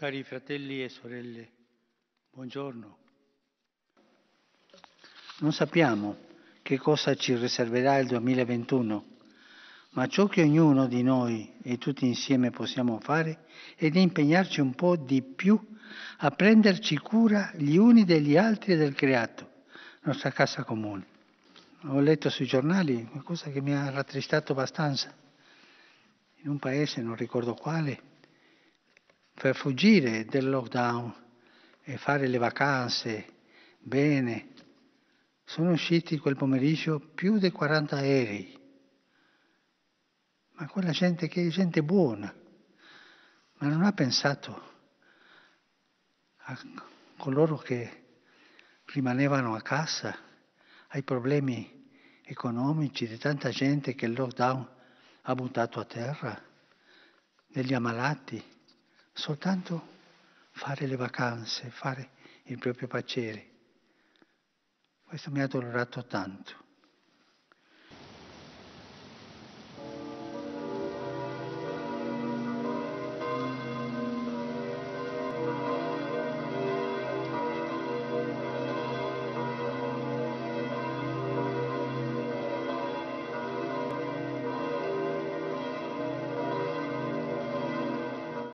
Cari fratelli e sorelle, buongiorno. Non sappiamo che cosa ci riserverà il 2021, ma ciò che ognuno di noi e tutti insieme possiamo fare è di impegnarci un po' di più a prenderci cura gli uni degli altri e del creato, nostra casa comune. Ho letto sui giornali qualcosa che mi ha rattristato abbastanza. In un paese, non ricordo quale, per fuggire del lockdown e fare le vacanze bene. Sono usciti quel pomeriggio più di 40 aerei, ma quella gente che è gente buona, ma non ha pensato a coloro che rimanevano a casa, ai problemi economici di tanta gente che il lockdown ha buttato a terra, degli ammalati soltanto fare le vacanze, fare il proprio piacere. Questo mi ha dolorato tanto.